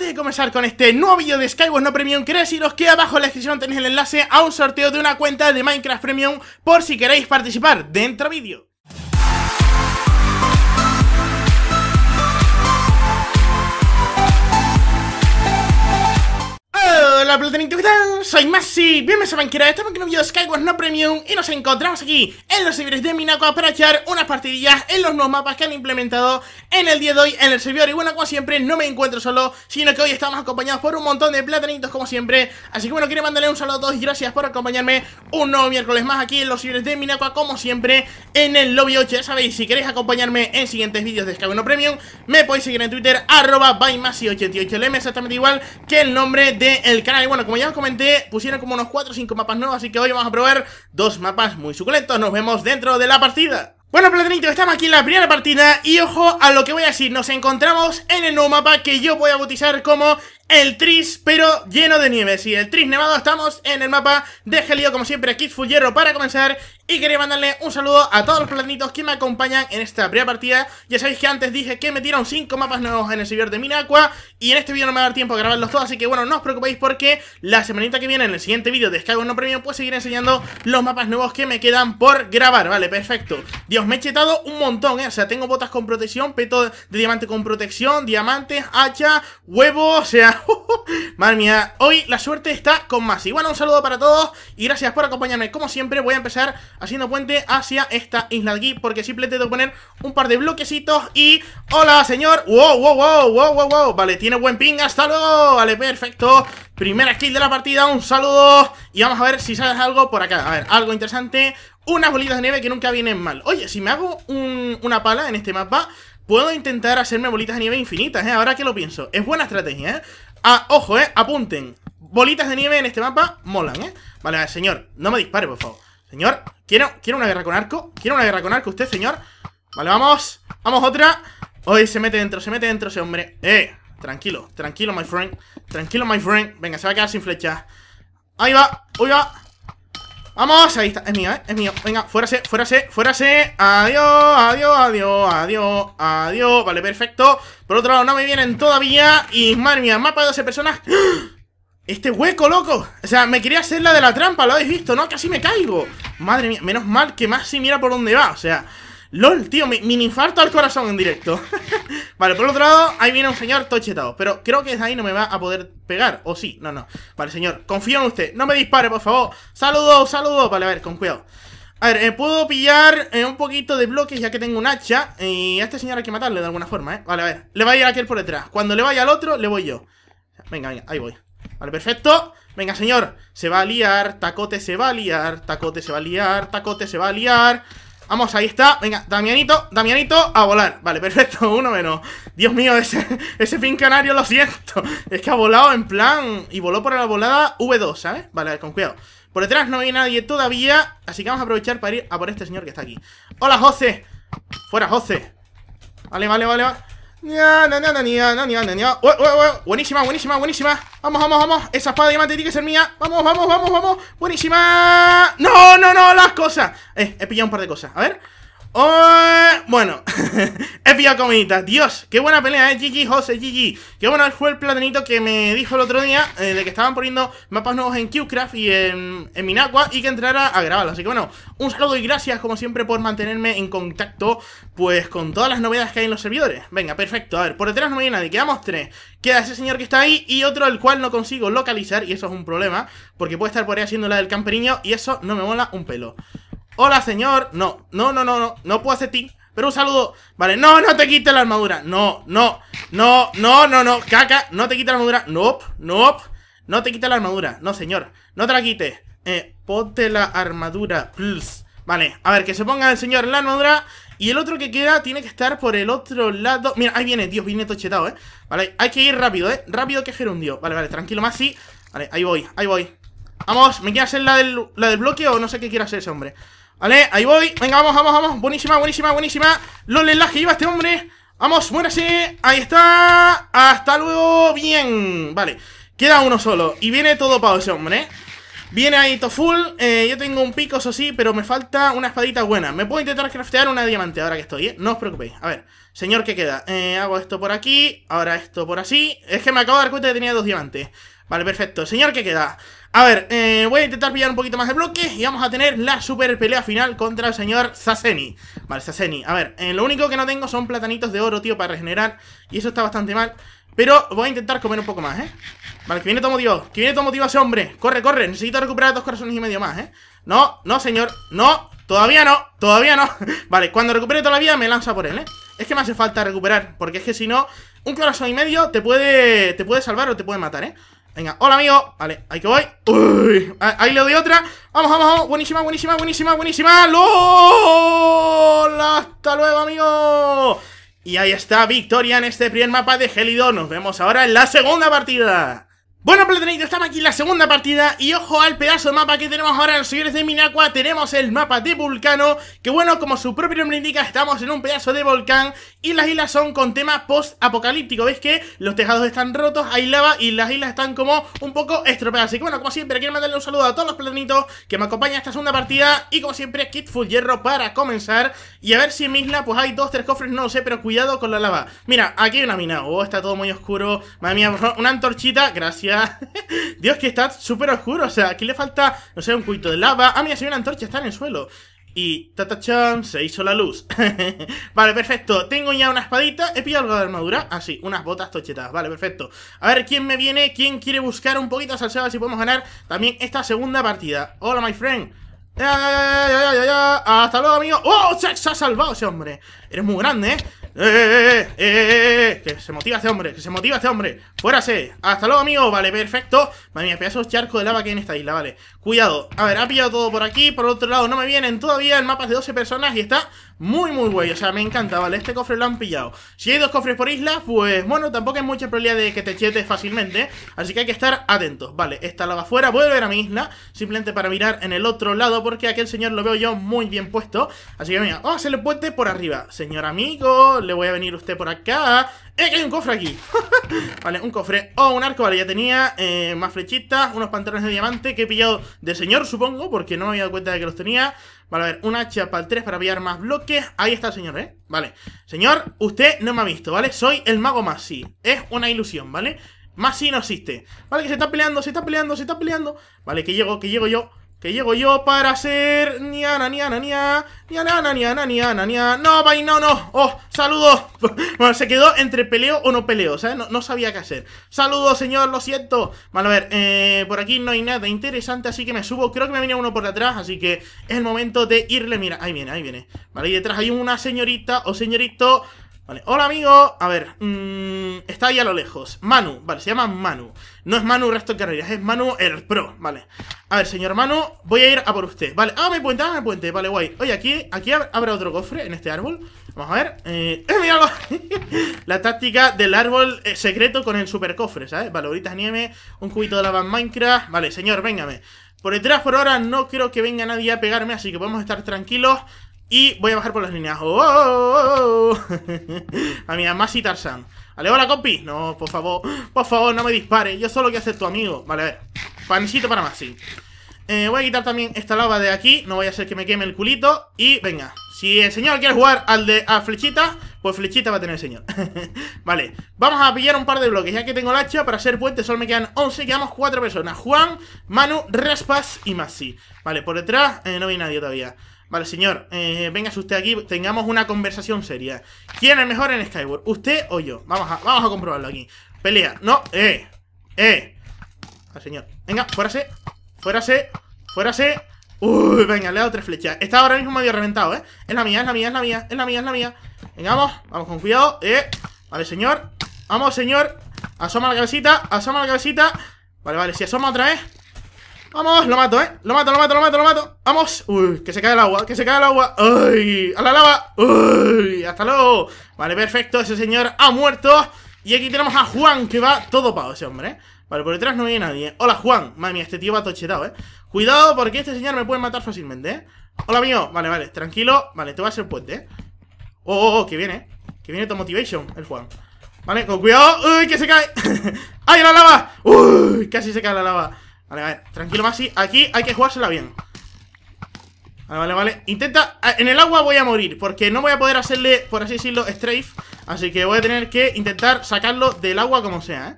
Antes de comenzar con este nuevo vídeo de Skyward No Premium Quería deciros que abajo en la descripción tenéis el enlace a un sorteo de una cuenta de Minecraft Premium Por si queréis participar, dentro vídeo Hola ¿qué tal? Soy Masi, bienvenidos a Banquera, estamos en un video de Skyward No Premium y nos encontramos aquí en los servidores de Minakua para echar unas partidillas en los nuevos mapas que han implementado en el día de hoy en el servidor Y bueno, como siempre, no me encuentro solo, sino que hoy estamos acompañados por un montón de platanitos como siempre Así que bueno, quiero mandarle un saludo a todos y gracias por acompañarme un nuevo miércoles más aquí en los servidores de Minakua, como siempre en el Lobby 8 Ya sabéis, si queréis acompañarme en siguientes vídeos de Skyward No Premium, me podéis seguir en Twitter, arroba bymasi88lm, exactamente igual que el nombre del canal y bueno, como ya os comenté, pusieron como unos 4 o 5 mapas nuevos, así que hoy vamos a probar dos mapas muy suculentos. Nos vemos dentro de la partida. Bueno, Platinito, estamos aquí en la primera partida y ojo a lo que voy a decir, nos encontramos en el nuevo mapa que yo voy a bautizar como el tris, pero lleno de nieve. sí, el tris nevado, estamos en el mapa de lío, como siempre, Kid Fullero para comenzar. Y quería mandarle un saludo a todos los planitos que me acompañan en esta primera partida. Ya sabéis que antes dije que me tiraron 5 mapas nuevos en el servidor de Minaqua. Y en este vídeo no me va a dar tiempo a grabarlos todos, así que bueno, no os preocupéis porque la semanita que viene, en el siguiente vídeo de en No Premium, pues seguiré enseñando los mapas nuevos que me quedan por grabar. Vale, perfecto. Dios, me he chetado un montón, ¿eh? O sea, tengo botas con protección, peto de diamante con protección, diamantes, hacha, huevo, o sea... Madre mía, hoy la suerte está con más Y bueno, un saludo para todos y gracias por acompañarme Como siempre voy a empezar haciendo puente hacia esta isla de aquí Porque simplemente tengo que poner un par de bloquecitos y... ¡Hola, señor! ¡Wow, wow, wow, wow, wow, wow! Vale, tiene buen ping, ¡hasta luego! Vale, perfecto Primera kill de la partida, un saludo Y vamos a ver si sale algo por acá A ver, algo interesante Unas bolitas de nieve que nunca vienen mal Oye, si me hago una pala en este mapa Puedo intentar hacerme bolitas de nieve infinitas, ¿eh? Ahora que lo pienso Es buena estrategia, ¿eh? Ah, ojo, eh, apunten. Bolitas de nieve en este mapa molan, eh. Vale, señor, no me dispare, por favor. Señor, quiero, quiero una guerra con arco. Quiero una guerra con arco usted, señor. Vale, vamos. Vamos, otra. Hoy se mete dentro, se mete dentro ese hombre. Eh, tranquilo, tranquilo, my friend. Tranquilo, my friend. Venga, se va a quedar sin flecha Ahí va, uy va. Vamos, ahí está, es mío, ¿eh? es mío Venga, fuérase, fuérase, fuérase Adiós, adiós, adiós, adiós Adiós, vale, perfecto Por otro lado, no me vienen todavía Y madre mía, mapa de 12 personas ¡Ah! Este hueco, loco O sea, me quería hacer la de la trampa, lo habéis visto, ¿no? Casi me caigo Madre mía, menos mal que si mira por dónde va O sea, LOL, tío, mi, mini infarto al corazón en directo Vale, por el otro lado, ahí viene un señor tochetado. Pero creo que desde ahí no me va a poder pegar O sí, no, no Vale, señor, confío en usted No me dispare, por favor Saludos, saludos Vale, a ver, con cuidado a ver, eh, puedo pillar eh, un poquito de bloques ya que tengo un hacha Y a este señor hay que matarle de alguna forma, ¿eh? Vale, a ver, le va a ir aquel por detrás Cuando le vaya al otro, le voy yo Venga, venga, ahí voy Vale, perfecto Venga, señor Se va a liar, tacote se va a liar Tacote se va a liar, tacote se va a liar Vamos, ahí está. Venga, Damianito, Damianito, a volar. Vale, perfecto, uno menos. Dios mío, ese, ese fin canario, lo siento. Es que ha volado en plan... Y voló por la volada V2, ¿sabes? Vale, con cuidado. Por detrás no hay nadie todavía, así que vamos a aprovechar para ir a por este señor que está aquí. ¡Hola, José! ¡Fuera, José! Vale, vale, vale, vale. Buenísima, buenísima, buenísima. Vamos, vamos, vamos. Esa espada de diamante tiene que ser mía. Vamos, vamos, vamos, vamos. Buenísima. No, no, no, las cosas. Eh, he pillado un par de cosas. A ver. Oh, bueno, he pillado comidita. Dios, qué buena pelea, eh. GG, José, GG. Qué bueno fue el platanito que me dijo el otro día eh, de que estaban poniendo mapas nuevos en Qcraft y en, en y que entrara a grabarlo. Así que bueno, un saludo y gracias, como siempre, por mantenerme en contacto pues con todas las novedades que hay en los servidores. Venga, perfecto. A ver, por detrás no me viene nadie. Quedamos tres. Queda ese señor que está ahí y otro el cual no consigo localizar y eso es un problema porque puede estar por ahí haciendo la del camperiño y eso no me mola un pelo. Hola, señor. No, no, no, no, no. No puedo hacer ti. Pero un saludo. Vale, no, no te quite la armadura. No, no, no, no, no, no. Caca, no te quites la armadura. no, no, No te quites la armadura. No, señor. No te la quites. Eh, ponte la armadura. Plus. Vale, a ver, que se ponga el señor la armadura. Y el otro que queda tiene que estar por el otro lado. Mira, ahí viene, Dios, viene tochetado, ¿eh? Vale, hay que ir rápido, ¿eh? Rápido que gerundio. Vale, vale, tranquilo, más sí. Vale, ahí voy, ahí voy. Vamos, me quiere hacer la del, la del bloque o no sé qué quiere hacer ese hombre. Vale, ahí voy. Venga, vamos, vamos, vamos. Buenísima, buenísima, buenísima. Los que lleva este hombre. Vamos, muérase. Ahí está. Hasta luego. Bien. Vale. Queda uno solo. Y viene todo para ese hombre, ¿eh? Viene ahí Toful. Eh, yo tengo un pico, eso sí, pero me falta una espadita buena. Me puedo intentar craftear una diamante ahora que estoy, ¿eh? No os preocupéis. A ver, señor, ¿qué queda? Eh, hago esto por aquí. Ahora esto por así. Es que me acabo de dar cuenta que tenía dos diamantes. Vale, perfecto. Señor, ¿qué queda? A ver, eh, voy a intentar pillar un poquito más de bloques y vamos a tener la super pelea final contra el señor Saseni. Vale, Saseni. A ver, eh, lo único que no tengo son platanitos de oro, tío, para regenerar. Y eso está bastante mal. Pero voy a intentar comer un poco más, ¿eh? Vale, que viene todo motivo. Que viene todo motivo ese hombre. Corre, corre. Necesito recuperar dos corazones y medio más, ¿eh? No, no, señor. No, todavía no. Todavía no. vale, cuando recupere toda la vida me lanza por él, ¿eh? Es que me hace falta recuperar. Porque es que si no, un corazón y medio te puede, te puede salvar o te puede matar, ¿eh? Venga, hola amigo Vale, ahí que voy Uy, Ahí le doy otra Vamos, vamos, Buenísima, buenísima, buenísima, buenísima ¡Lol! ¡Hasta luego, amigo! Y ahí está, victoria en este primer mapa de Gélido Nos vemos ahora en la segunda partida bueno, platanitos, estamos aquí en la segunda partida y ojo al pedazo de mapa que tenemos ahora en los señores de Minacua, tenemos el mapa de Vulcano, que bueno, como su propio nombre indica, estamos en un pedazo de volcán y las islas son con tema post-apocalíptico, ves que los tejados están rotos, hay lava y las islas están como un poco estropeadas, así que bueno, como siempre, quiero mandarle un saludo a todos los platanitos que me acompañan a esta segunda partida y como siempre, kit full hierro para comenzar y a ver si en pues hay dos, tres cofres, no lo sé, pero cuidado con la lava. Mira, aquí hay una mina, oh, está todo muy oscuro, madre mía, una antorchita, gracias. Dios, que está súper oscuro. O sea, aquí le falta, no sé, un cuito de lava. Ah, mira, si hay una antorcha, está en el suelo. Y tatachán, se hizo la luz. vale, perfecto. Tengo ya una espadita. He pillado algo de armadura. Así, ah, sí, unas botas tochetas. Vale, perfecto. A ver quién me viene, quién quiere buscar un poquito de salsa. si podemos ganar también esta segunda partida. Hola, my friend. Hasta luego, amigo. ¡Oh! se ha salvado ese hombre. Eres muy grande, ¿eh? Eh eh eh, eh, eh, eh, que se motiva este hombre, que se motiva este hombre. Fuérase. Hasta luego, amigo. Vale, perfecto. Madre mía, pedazos charco de lava que hay en esta isla, vale. Cuidado. A ver, ha pillado todo por aquí. Por otro lado, no me vienen todavía el mapas de 12 personas y está muy, muy guay. O sea, me encanta, vale. Este cofre lo han pillado. Si hay dos cofres por isla, pues bueno, tampoco hay mucha probabilidad de que te chetes fácilmente. Así que hay que estar atentos. Vale, esta lava afuera. Voy a ver a mi isla. Simplemente para mirar en el otro lado, porque aquel señor lo veo yo muy bien puesto. Así que mira, vamos a hacer el puente por arriba. Señor amigo, le voy a venir usted por acá. ¡Eh, que eh, hay un cofre aquí! vale, un cofre o oh, un arco, vale, ya tenía eh, más flechitas, unos pantalones de diamante que he pillado de señor, supongo, porque no me había dado cuenta de que los tenía. Vale, a ver, una hacha para el 3 para pillar más bloques. Ahí está el señor, ¿eh? Vale. Señor, usted no me ha visto, ¿vale? Soy el mago Masi. Es una ilusión, ¿vale? Masi no existe. Vale, que se está peleando, se está peleando, se está peleando. Vale, que llego, que llego yo. Que llego yo para ser... Niana, niana, niana, niana, niana, niana, niana. No, vaina no, no. Oh, saludo bueno, se quedó entre peleo o no peleo, O No, no sabía qué hacer. ¡Saludo, señor, lo siento. Vale, a ver, eh, por aquí no hay nada interesante, así que me subo. Creo que me viene uno por detrás, así que es el momento de irle. Mira, ahí viene, ahí viene. Vale, y detrás hay una señorita o señorito... Vale, hola amigo. A ver, mm, está ahí a lo lejos. Manu, vale, se llama Manu. No es Manu Resto de Carreras, es Manu el Pro, vale. A ver, señor Manu, voy a ir a por usted. Vale, ah, me puente, ah, me puente, vale, guay. Oye, aquí, aquí habrá otro cofre en este árbol. Vamos a ver. Eh, eh míralo! la táctica del árbol eh, secreto con el super cofre, ¿sabes? Vale, ahorita nieve, un cubito de lava en Minecraft. Vale, señor, véngame. Por detrás por ahora no creo que venga nadie a pegarme, así que podemos estar tranquilos. Y voy a bajar por las líneas. ¡Oh! oh, oh, oh a mi Tarzan. ¿Ale, Hola, compi. No, por favor. Por favor, no me dispare Yo solo quiero ser tu amigo. Vale, a ver. Panecito para Masi. Eh, voy a quitar también esta lava de aquí. No voy a hacer que me queme el culito. Y venga. Si el señor quiere jugar al de a flechita, pues flechita va a tener el señor. vale. Vamos a pillar un par de bloques. Ya que tengo la hacha para hacer puente, solo me quedan 11. Quedamos 4 personas. Juan, Manu, Raspas y Masi. Vale, por detrás eh, no hay nadie todavía. Vale, señor, eh, venga usted aquí, tengamos una conversación seria. ¿Quién es mejor en Skyward? ¿Usted o yo? Vamos a, vamos a comprobarlo aquí. Pelea. No, eh, eh. Al señor. Venga, fuérase, fuérase, fuérase. Uy, venga, le he dado tres flechas. Está ahora mismo medio reventado, ¿eh? Es la mía, es la mía, es la mía, es la mía, es la mía. Venga, vamos, vamos con cuidado. Eh, vale, señor. Vamos, señor. Asoma la cabecita, asoma la cabecita. Vale, vale, si asoma otra vez. Vamos, lo mato, eh Lo mato, lo mato, lo mato, lo mato Vamos Uy, que se cae el agua, que se cae el agua Uy, a la lava Uy, hasta luego Vale, perfecto, ese señor ha muerto Y aquí tenemos a Juan, que va todo pago, ese hombre, eh. Vale, por detrás no viene nadie Hola, Juan Madre mía, este tío va tochetado, eh Cuidado, porque este señor me puede matar fácilmente, eh Hola, mío Vale, vale, tranquilo Vale, te va a hacer puente, eh. Oh, oh, oh, que viene, eh. Que viene tu motivation, el Juan Vale, con cuidado Uy, que se cae ¡Ay, la lava! Uy, casi se cae la lava Vale, ver, tranquilo Maxi Aquí hay que jugársela bien Vale, vale, vale Intenta... Eh, en el agua voy a morir Porque no voy a poder hacerle, por así decirlo, strafe Así que voy a tener que intentar sacarlo del agua como sea, ¿eh?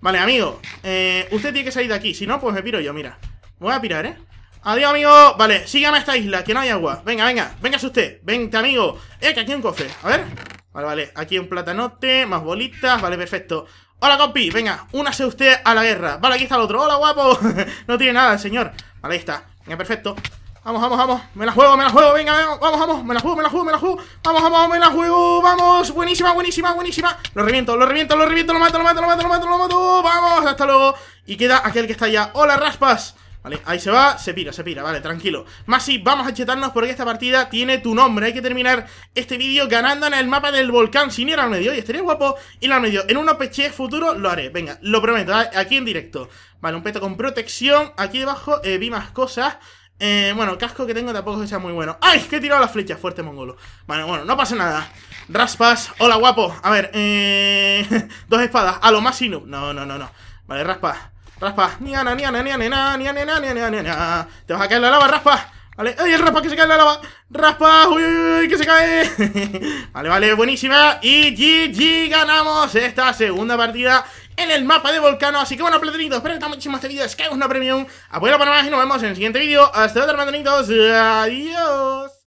Vale, amigo eh, Usted tiene que salir de aquí Si no, pues me piro yo, mira Voy a pirar, ¿eh? Adiós, amigo Vale, sígame a esta isla Que no hay agua Venga, venga venga usted Vente, amigo Eh, que aquí hay un cofre A ver Vale, vale Aquí hay un platanote Más bolitas Vale, perfecto Hola, compi, venga, únase usted a la guerra Vale, aquí está el otro, hola, guapo No tiene nada, señor Vale, ahí está, venga, perfecto Vamos, vamos, vamos, me la juego, me la juego, venga, venga vamos, vamos Me la juego, me la juego, me la juego Vamos, vamos, me la juego, vamos Buenísima, buenísima, buenísima Lo reviento, lo reviento, lo reviento, lo mato, lo mato, lo mato, lo mato, lo mato Vamos, hasta luego Y queda aquel que está allá Hola, raspas Vale, ahí se va, se pira, se pira, vale, tranquilo Masi, vamos a chetarnos porque esta partida tiene tu nombre Hay que terminar este vídeo ganando en el mapa del volcán Sin ir al medio, y estaría guapo y al medio En un OPC futuro lo haré, venga, lo prometo, ¿eh? aquí en directo Vale, un peto con protección Aquí debajo eh, vi más cosas eh, bueno, casco que tengo tampoco que sea muy bueno ¡Ay! Que he tirado las flechas, fuerte mongolo Bueno, bueno, no pasa nada Raspas, hola guapo, a ver, eh... Dos espadas, a lo más No, no, no, no, vale, raspas Raspa. Niana, niana, niana, niana, niana, niana, Te vas a caer la lava, raspa. Vale, ¡ay, el raspa que se cae la lava! ¡Raspa! ¡Uy, uy, uy! ¡Que se cae! vale, vale, buenísima. Y GG ganamos esta segunda partida en el mapa de Volcano. Así que bueno, platonitos, espero que te haya muchísimo este Es que es una premium. Apoya para más y nos vemos en el siguiente vídeo. Hasta luego, platonitos. Adiós.